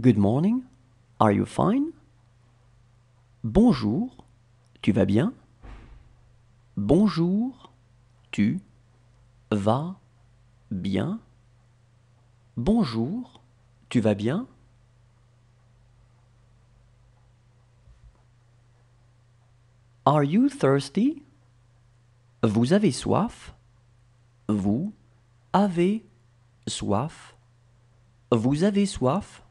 Good morning. Are you fine? Bonjour. Tu vas bien? Bonjour. Tu vas bien? Bonjour. Tu vas bien? Are you thirsty? Vous avez soif? Vous avez soif? Vous avez soif?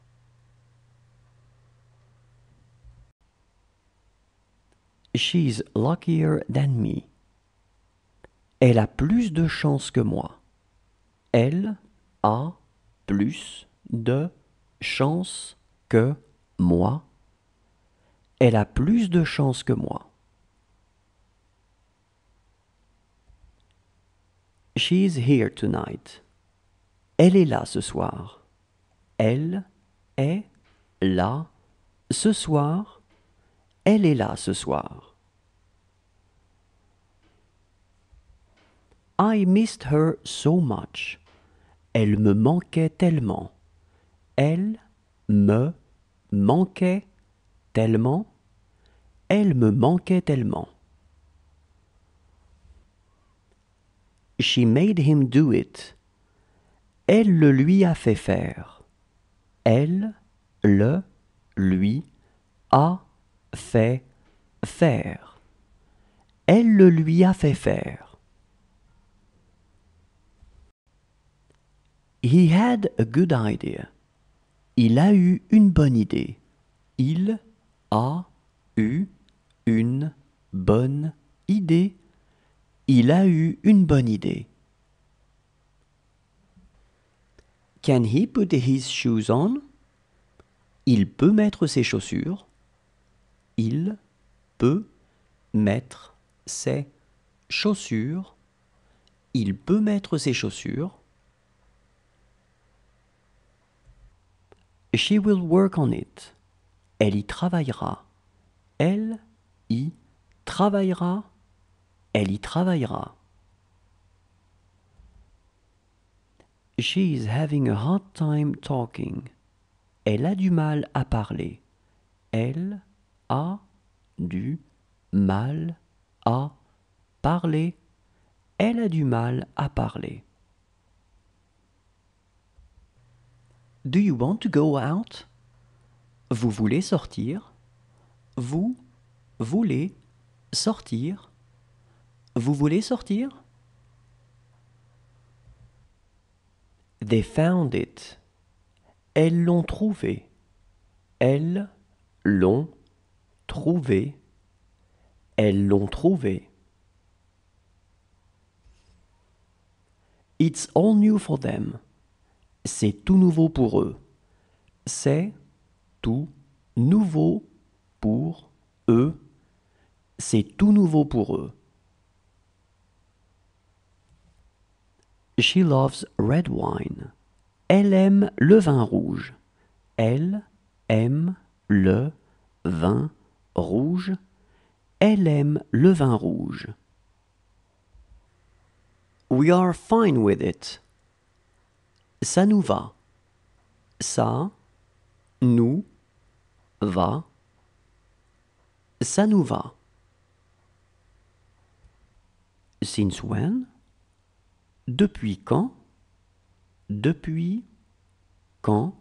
She's luckier than me. Elle a plus de chance que moi. Elle a plus de chance que moi. Elle a plus de chance que moi. She's here tonight. Elle est là ce soir. Elle est là ce soir. Elle est là ce soir. I missed her so much. Elle me manquait tellement. Elle me manquait tellement. Elle me manquait tellement. She made him do it. Elle le lui a fait faire. Elle le lui a fait faire. Elle le lui a fait faire. He had a good idea. Il a eu une bonne idée. Il a eu une bonne idée. Il a eu une bonne idée. Can he put his shoes on? Il peut mettre ses chaussures. Il peut mettre ses chaussures. Il peut mettre ses chaussures. She will work on it. Elle y travaillera. Elle y travaillera. Elle y travaillera. She is having a hard time talking. Elle a du mal à parler. Elle a du mal à parler. Elle a du mal à parler. Do you want to go out? Vous voulez sortir? Vous voulez sortir? Vous voulez sortir? They found it. Elles l'ont trouvé. Elles l'ont trouvé. Elles l'ont trouvé. It's all new for them. C'est tout nouveau pour eux. C'est tout nouveau pour eux. C'est tout nouveau pour eux. She loves red wine. Elle aime le vin rouge. Elle aime le vin rouge. Elle aime le vin rouge. We are fine with it. Ça nous va. Ça nous va. Ça nous va. Since when? Depuis quand? Depuis quand?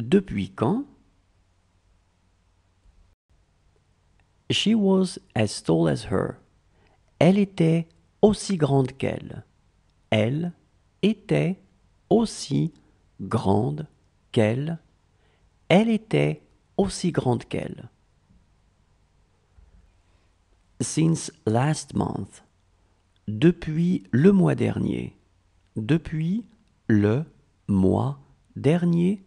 Depuis quand? She was as tall as her. Elle était aussi grande qu'elle. Elle était aussi grande qu'elle, elle était aussi grande qu'elle. Since last month, depuis le mois dernier, depuis le mois dernier,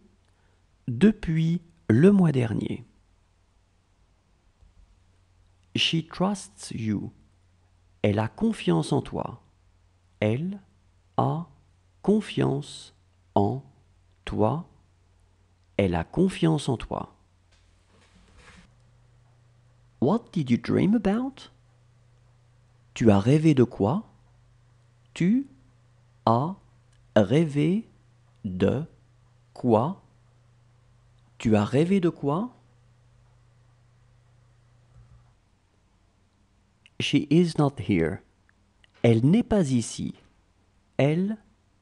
depuis le mois dernier. She trusts you. Elle a confiance en toi. Elle a confiance en toi. Elle a confiance en toi. What did you dream about? Tu as rêvé de quoi? Tu as rêvé de quoi? Tu as rêvé de quoi? She is not here. Elle n'est pas ici. Elle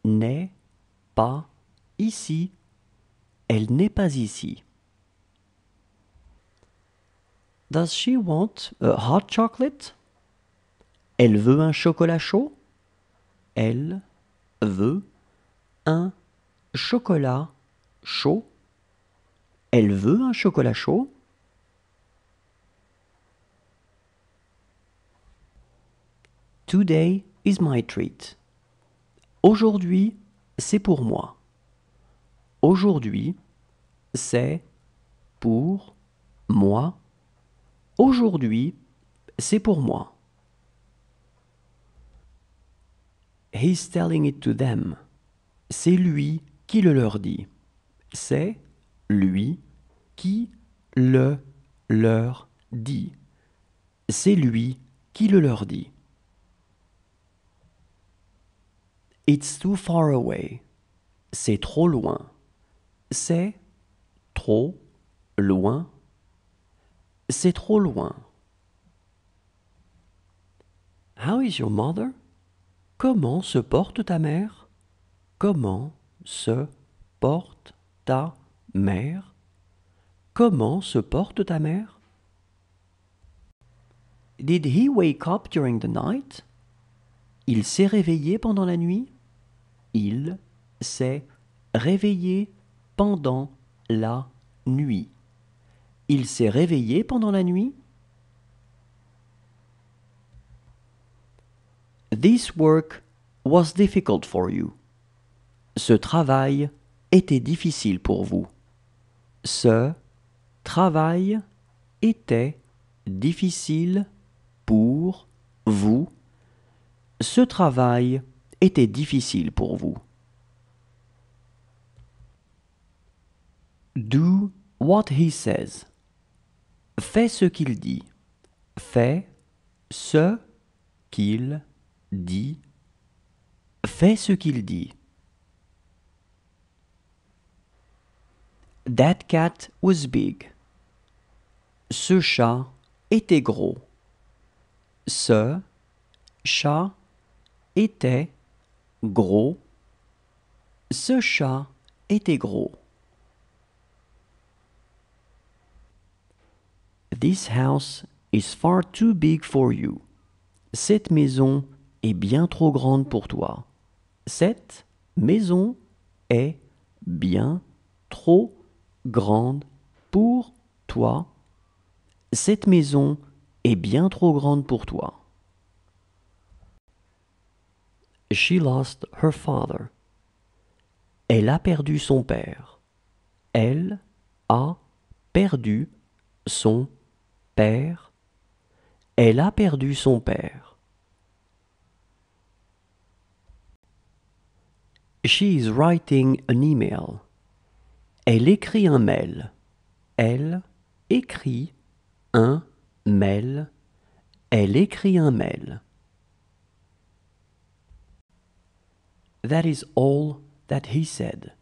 n'est pas ici. Elle n'est pas ici. Does she want a hot chocolate? Elle veut un chocolat chaud? Elle veut un chocolat chaud? Elle veut un chocolat chaud? Today is my treat. Aujourd'hui, c'est pour moi. Aujourd'hui, c'est pour moi. Aujourd'hui, c'est pour moi. He's telling it to them. C'est lui qui le leur dit. C'est lui qui le leur dit. C'est lui qui le leur dit. It's too far away. C'est trop loin. C'est trop loin. C'est trop loin. How is your mother? Comment se porte ta mère? Comment se porte ta mère? Comment se porte ta mère? Did he wake up during the night? Il s'est réveillé pendant la nuit? il s'est réveillé pendant la nuit. Il s'est réveillé pendant la nuit. This work was difficult for you. Ce travail était difficile pour vous. Ce travail était difficile pour vous. Ce travail était difficile pour vous. Do what he says. Fais ce qu'il dit. Fais ce qu'il dit. Fais ce qu'il dit. That cat was big. Ce chat était gros. Ce chat était Gros. Ce chat était gros. This house is far too big for you. Cette maison est bien trop grande pour toi. Cette maison est bien trop grande pour toi. Cette maison est bien trop grande pour toi. She lost her father. Elle a perdu son père. Elle a perdu son père. Elle a perdu son père. She is writing an email. Elle écrit un mail. Elle écrit un mail. Elle écrit un mail. That is all that he said.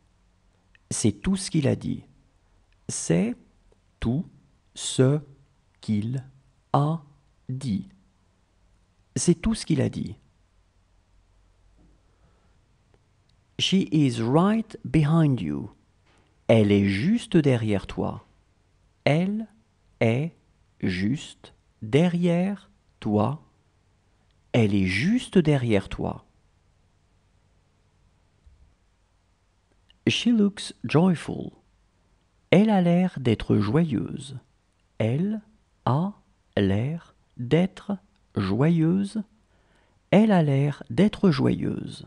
C'est tout ce qu'il a dit. C'est tout ce qu'il a dit. C'est tout ce qu'il a dit. She is right behind you. Elle est juste derrière toi. Elle est juste derrière toi. Elle est juste derrière toi. She looks joyful. Elle a l'air d'être joyeuse. Elle a l'air d'être joyeuse. Elle a l'air d'être joyeuse.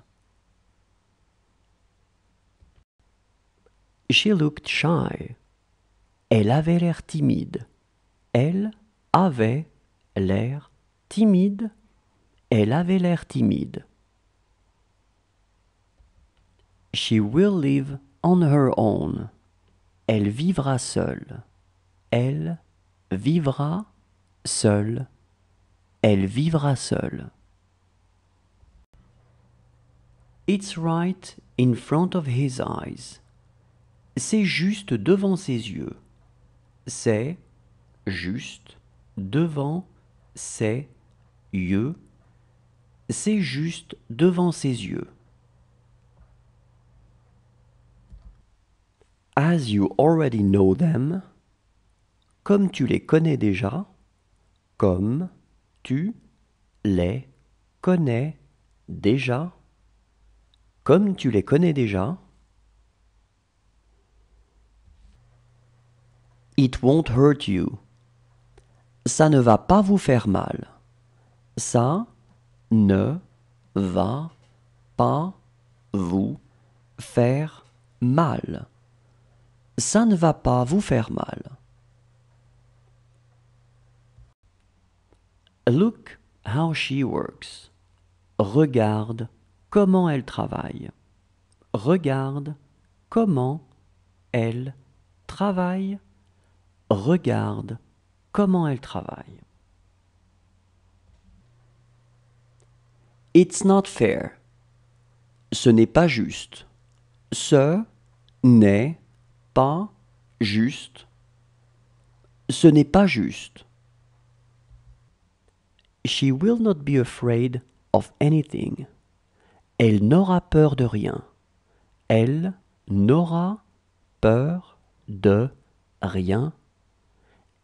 She looked shy. Elle avait l'air timide. Elle avait l'air timide. Elle avait l'air timide. She will live on her own. Elle vivra seule. Elle vivra seule. Elle vivra seule. It's right in front of his eyes. C'est juste devant ses yeux. C'est juste devant ses yeux. C'est juste devant ses yeux. As you already know them, comme tu les connais déjà, comme tu les connais déjà, comme tu les connais déjà. It won't hurt you. Ça ne va pas vous faire mal. Ça ne va pas vous faire mal ça ne va pas vous faire mal. Look how she works. Regarde comment elle travaille. Regarde comment elle travaille. Regarde comment elle travaille. It's not fair. Ce n'est pas juste. Ce n'est pas juste. Ce n'est pas juste. She will not be afraid of anything. Elle n'aura peur de rien. Elle n'aura peur de rien.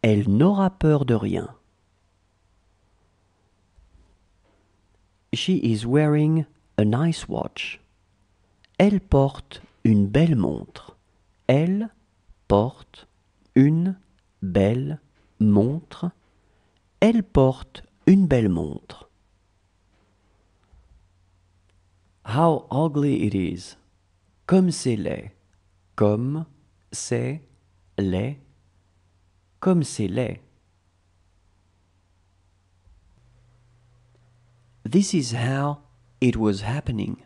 Elle n'aura peur de rien. She is wearing a nice watch. Elle porte une belle montre. Elle porte une belle montre. Elle porte une belle montre. How ugly it is. Comme c'est laid. Comme c'est laid. Comme c'est laid. This is how it was happening.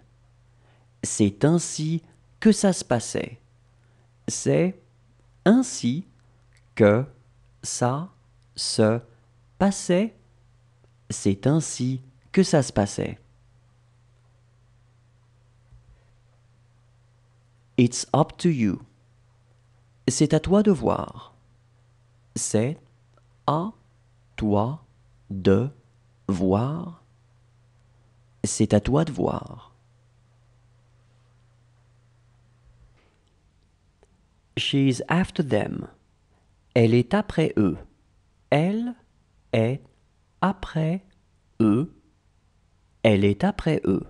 C'est ainsi que ça se passait. C'est ainsi que ça se passait. C'est ainsi que ça se passait. It's up to you. C'est à toi de voir. C'est à toi de voir. C'est à toi de voir. She's after them. Elle est après eux. Elle est après eux. Elle est après eux.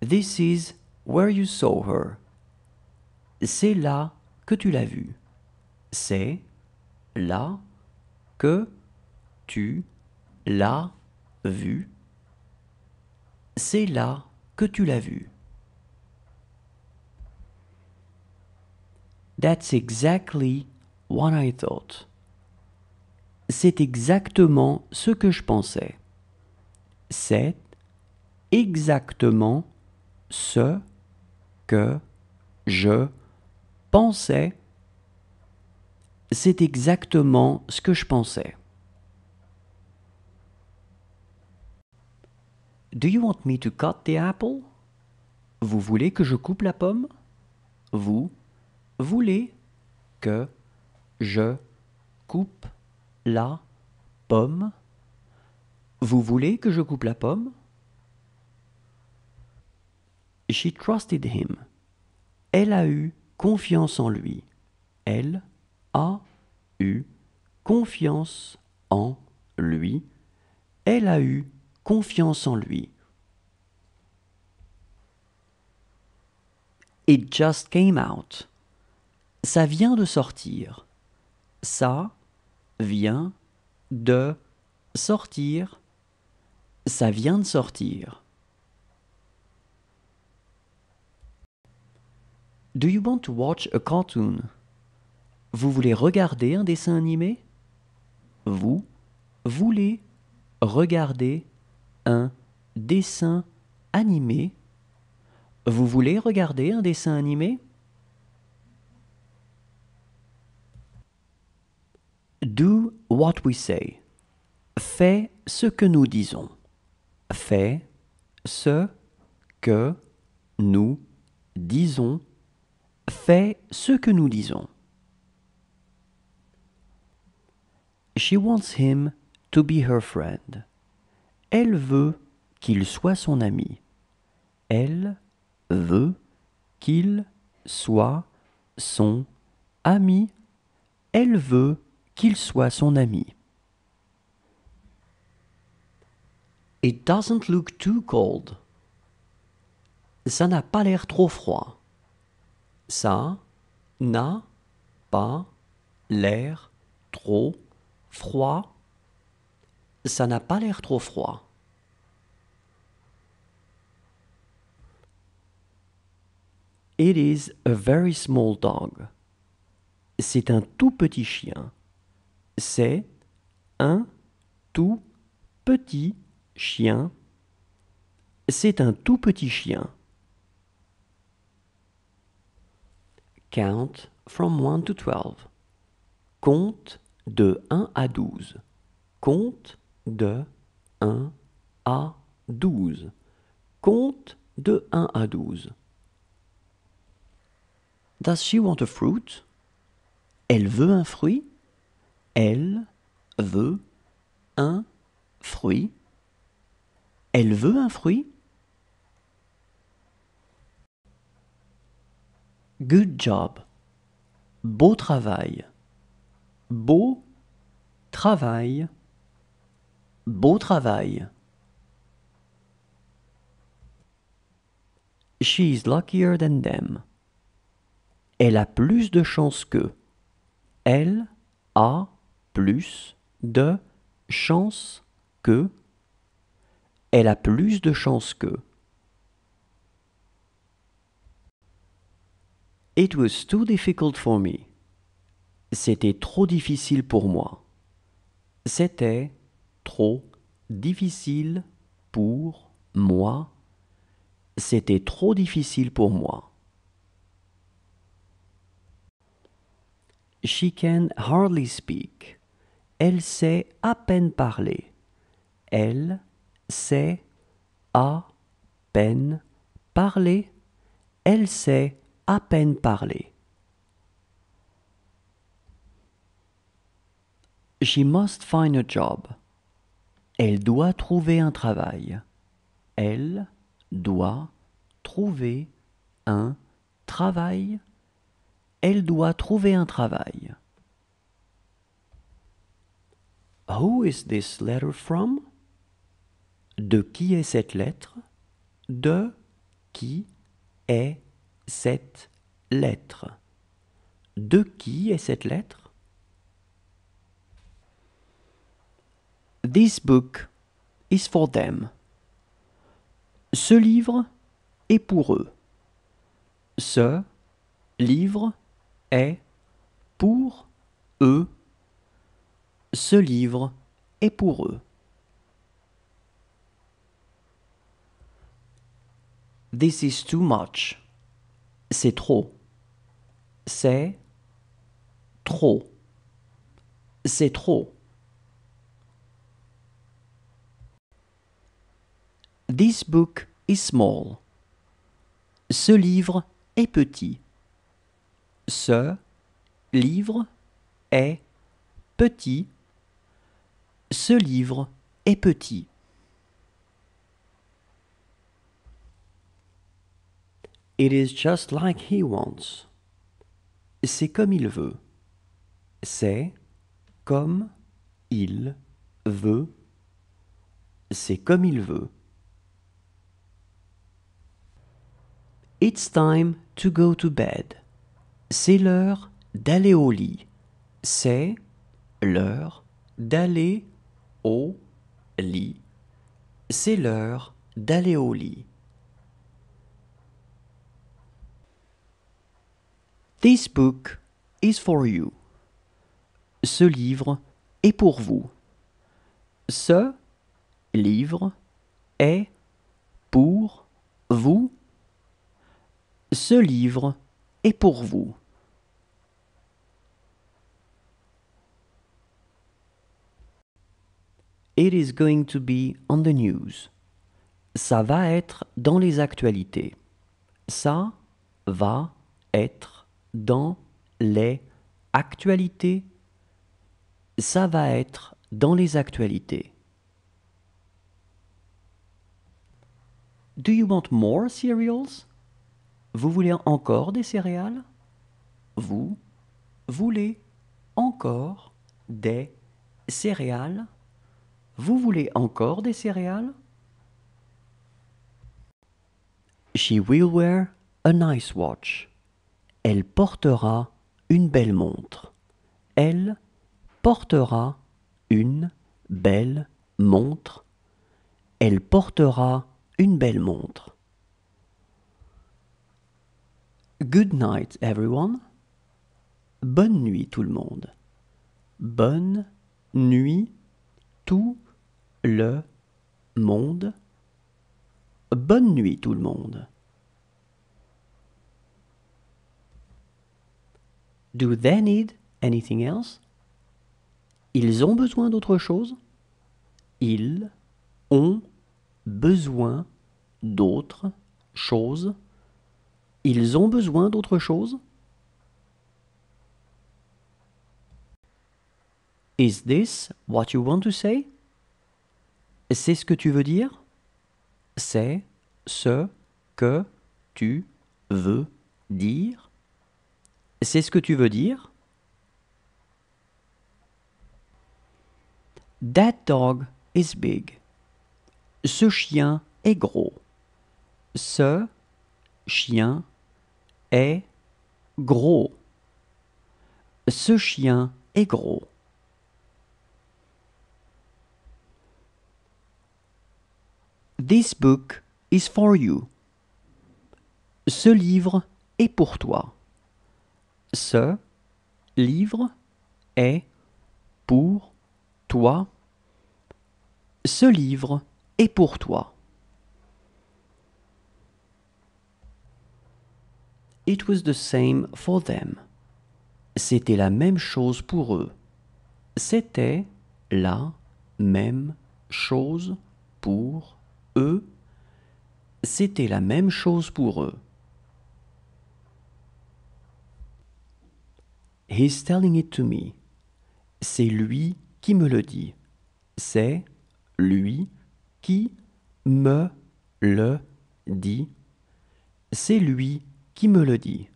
This is where you saw her. C'est là que tu l'as vue. C'est là que tu l'as vue. C'est là que tu l'as vue. That's exactly what I thought. C'est exactement ce que je pensais. C'est exactement ce que je pensais. C'est exactement ce que je pensais. Do you want me to cut the apple? Vous voulez que je coupe la pomme? Vous voulez que je coupe la pomme Vous voulez que je coupe la pomme She trusted him. Elle a eu confiance en lui. Elle a eu confiance en lui. Elle a eu confiance en lui. It just came out. Ça vient de sortir. Ça vient de sortir. Ça vient de sortir. Do you want to watch a cartoon? Vous voulez regarder un dessin animé? Vous voulez regarder un dessin animé? Vous voulez regarder un dessin animé? Do what we say. Fais ce que nous disons. Fais ce que nous disons. Fais ce que nous disons. She wants him to be her friend. Elle veut qu'il soit son ami. Elle veut qu'il soit son ami. Elle veut qu'il soit son ami. It doesn't look too cold. Ça n'a pas l'air trop froid. Ça n'a pas l'air trop froid. Ça n'a pas l'air trop froid. It is a very small dog. C'est un tout petit chien c'est un tout petit chien. C'est un tout petit chien. Count from 1 to 12. Compte de 1 à 12. Compte de 1 à 12. Compte de 1 à 12. Does she want a fruit? Elle veut un fruit? Elle veut un fruit. Elle veut un fruit. Good job. Beau travail. Beau travail. Beau travail. She is luckier than them. Elle a plus de chance que. Elle a plus de chance que. Elle a plus de chance que. It was too difficult for me. C'était trop difficile pour moi. C'était trop difficile pour moi. C'était trop difficile pour moi. She can hardly speak. Elle sait à peine parler. Elle sait à peine parler. Elle sait à peine parler. She must find a job. Elle doit trouver un travail. Elle doit trouver un travail. Elle doit trouver un travail. Who is this letter from? De qui est cette lettre? De qui est cette lettre? De qui est cette lettre? This book is for them. Ce livre est pour eux. Ce livre est pour eux. Ce livre est pour eux. This is too much. C'est trop. C'est trop. C'est trop. This book is small. Ce livre est petit. Ce livre est petit. Ce livre est petit. It is just like he wants. C'est comme il veut. C'est comme il veut. C'est comme il veut. It's time to go to bed. C'est l'heure d'aller au lit. C'est l'heure d'aller au au lit. C'est l'heure d'aller au lit. This book is for you. Ce livre est pour vous. Ce livre est pour vous. Ce livre est pour vous. It is going to be on the news. Ça va être dans les actualités. Ça va être dans les actualités. Ça va être dans les actualités. Do you want more cereals? Vous voulez encore des céréales? Vous voulez encore des céréales? Vous voulez encore des céréales? She will wear a nice watch. Elle portera une belle montre. Elle portera une belle montre. Elle portera une belle montre. Good night everyone. Bonne nuit tout le monde. Bonne nuit tout le monde le monde. Bonne nuit tout le monde. Do they need anything else? Ils ont besoin d'autre chose? Ils ont besoin d'autre chose? Ils ont besoin d'autre chose? Is this what you want to say? C'est ce que tu veux dire C'est ce que tu veux dire C'est ce que tu veux dire That dog is big. Ce chien est gros. Ce chien est gros. Ce chien est gros. This book is for you. Ce livre est pour toi. Ce livre est pour toi. Ce livre est pour toi. It was the same for them. C'était la même chose pour eux. C'était la même chose pour eux, c'était la même chose pour eux. He's telling it to me. C'est lui qui me le dit. C'est lui qui me le dit. C'est lui qui me le dit.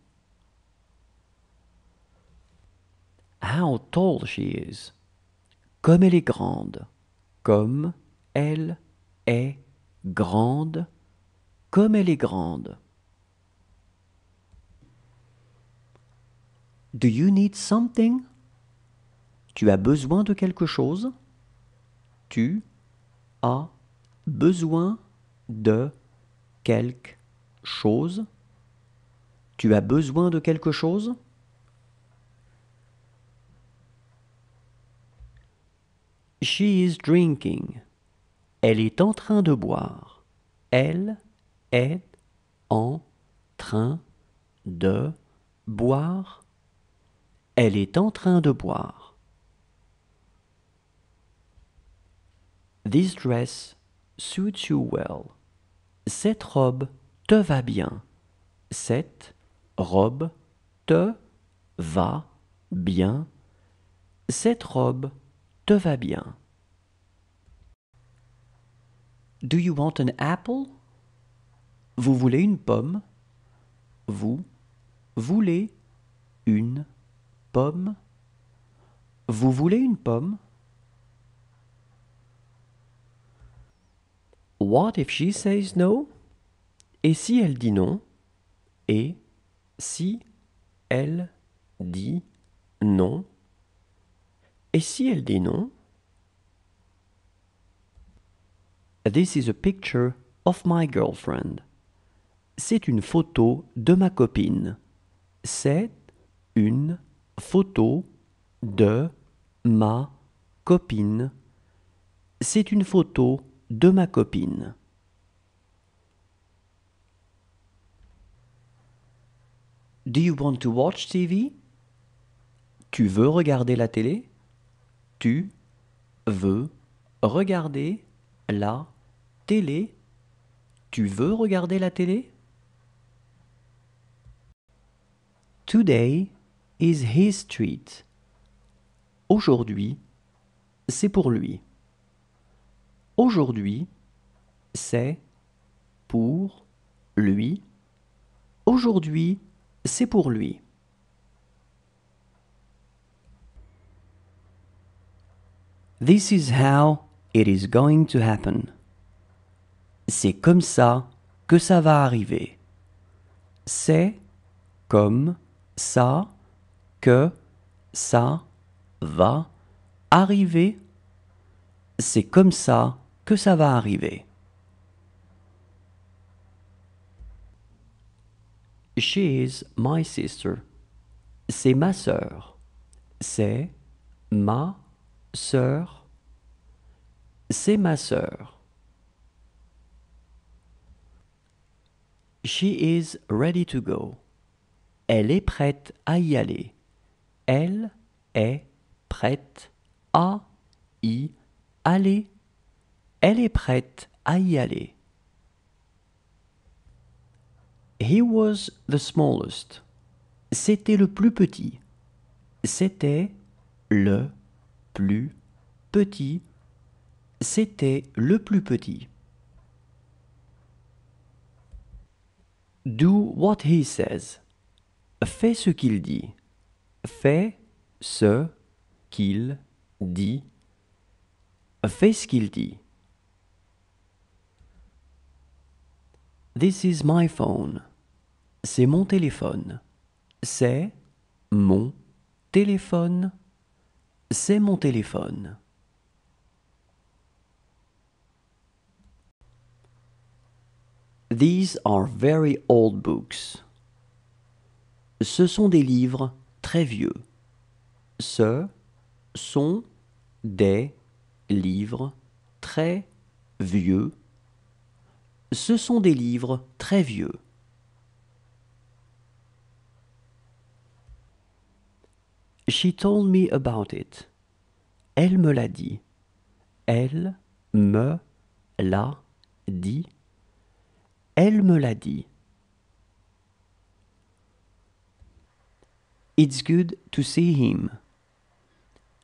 How tall she is. Comme elle est grande. Comme elle est grande comme elle est grande. Do you need something? Tu as besoin de quelque chose? Tu as besoin de quelque chose? Tu as besoin de quelque chose? She is drinking. Elle est en train de boire. Elle est en train de boire. Elle est en train de boire. This dress suits you well. Cette robe te va bien. Cette robe te va bien. Cette robe te va bien. Do you want an apple? Vous voulez une pomme? Vous voulez une pomme? Vous voulez une pomme? What if she says no? Et si elle dit non? Et si elle dit non? Et si elle dit non? This is a picture of my girlfriend. C'est une photo de ma copine. C'est une photo de ma copine. C'est une photo de ma copine. Do you want to watch TV? Tu veux regarder la télé? Tu veux regarder la télé. Tu veux regarder la télé? Today is his treat. Aujourd'hui, c'est pour lui. Aujourd'hui, c'est pour lui. Aujourd'hui, c'est pour lui. This is how it is going to happen. C'est comme ça que ça va arriver. C'est comme ça que ça va arriver. C'est comme ça que ça va arriver. She is my sister. C'est ma sœur. C'est ma sœur. C'est ma sœur. She is ready to go. Elle est prête à y aller. Elle est prête à y aller. Elle est prête à y aller. He was the smallest. C'était le plus petit. C'était le plus petit. C'était le plus petit. Do what he says. Fais ce qu'il dit. Fais ce qu'il dit. Fais ce qu'il dit. This is my phone. C'est mon téléphone. C'est mon téléphone. C'est mon téléphone. These are very old books. Ce sont des livres très vieux. Ce sont des livres très vieux. Ce sont des livres très vieux. She told me about it. Elle me l'a dit. Elle me l'a dit. Elle me l'a dit. It's good to see him.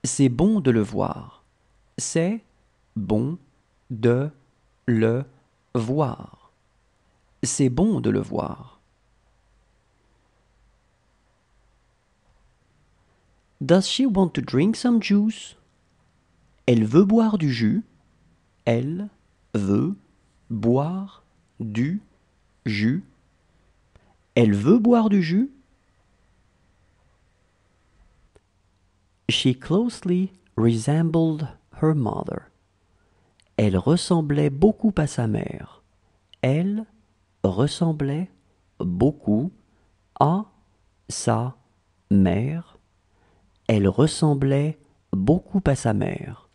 C'est bon de le voir. C'est bon de le voir. C'est bon de le voir. Does she want to drink some juice? Elle veut boire du jus. Elle veut boire du jus. Elle veut boire du jus. She closely resembled her mother. Elle ressemblait beaucoup à sa mère. Elle ressemblait beaucoup à sa mère. Elle ressemblait beaucoup à sa mère.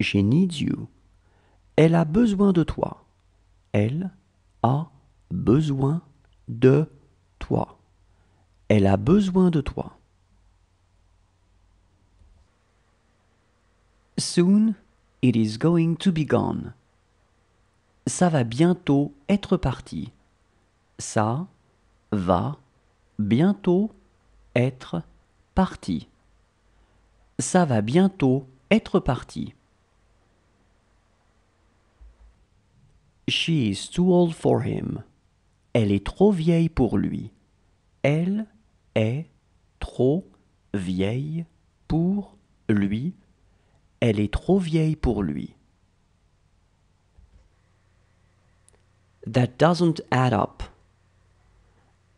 She needs you. Elle a besoin de toi. Elle a besoin de toi. Elle a besoin de toi. Soon it is going to be gone. Ça va bientôt être parti. Ça va bientôt être parti. Ça va bientôt être parti. She is too old for him. Elle est trop vieille pour lui. Elle est trop vieille pour lui. Elle est trop vieille pour lui. That doesn't add up.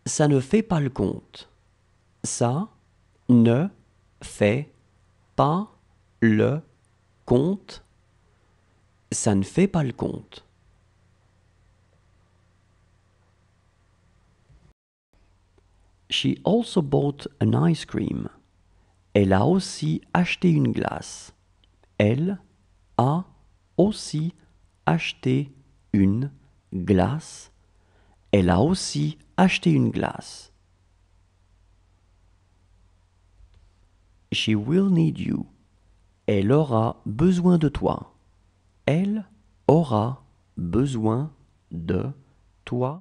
Ça ne fait pas le compte. Ça ne fait pas le compte. Ça ne fait pas le compte. She also bought an ice cream. Elle a aussi acheté une glace. Elle a aussi acheté une glace. Elle a aussi acheté une glace. She will need you. Elle aura besoin de toi. Elle aura besoin de toi.